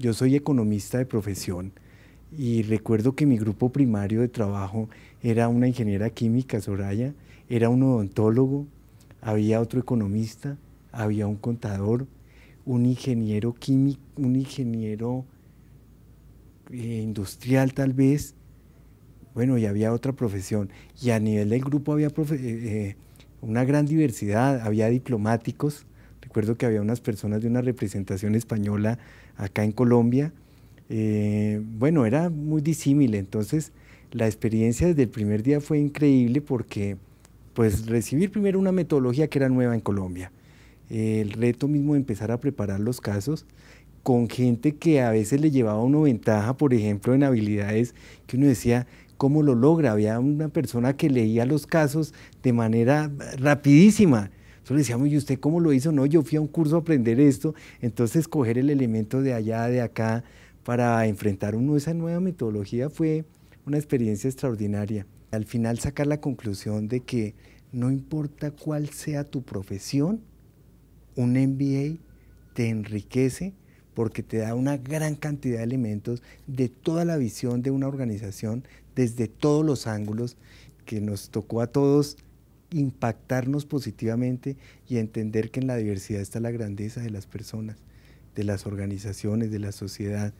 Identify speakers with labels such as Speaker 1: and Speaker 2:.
Speaker 1: Yo soy economista de profesión y recuerdo que mi grupo primario de trabajo era una ingeniera química, Soraya, era un odontólogo, había otro economista, había un contador, un ingeniero químico, un ingeniero eh, industrial tal vez, bueno, y había otra profesión. Y a nivel del grupo había eh, eh, una gran diversidad, había diplomáticos, Recuerdo que había unas personas de una representación española acá en Colombia. Eh, bueno, era muy disímil, entonces la experiencia desde el primer día fue increíble porque pues recibir primero una metodología que era nueva en Colombia, el reto mismo de empezar a preparar los casos con gente que a veces le llevaba una ventaja, por ejemplo, en habilidades que uno decía, ¿cómo lo logra? Había una persona que leía los casos de manera rapidísima entonces le decíamos, ¿y usted cómo lo hizo? No, yo fui a un curso a aprender esto, entonces coger el elemento de allá, de acá, para enfrentar uno esa nueva metodología fue una experiencia extraordinaria. Al final sacar la conclusión de que no importa cuál sea tu profesión, un MBA te enriquece porque te da una gran cantidad de elementos de toda la visión de una organización desde todos los ángulos que nos tocó a todos impactarnos positivamente y entender que en la diversidad está la grandeza de las personas, de las organizaciones, de la sociedad,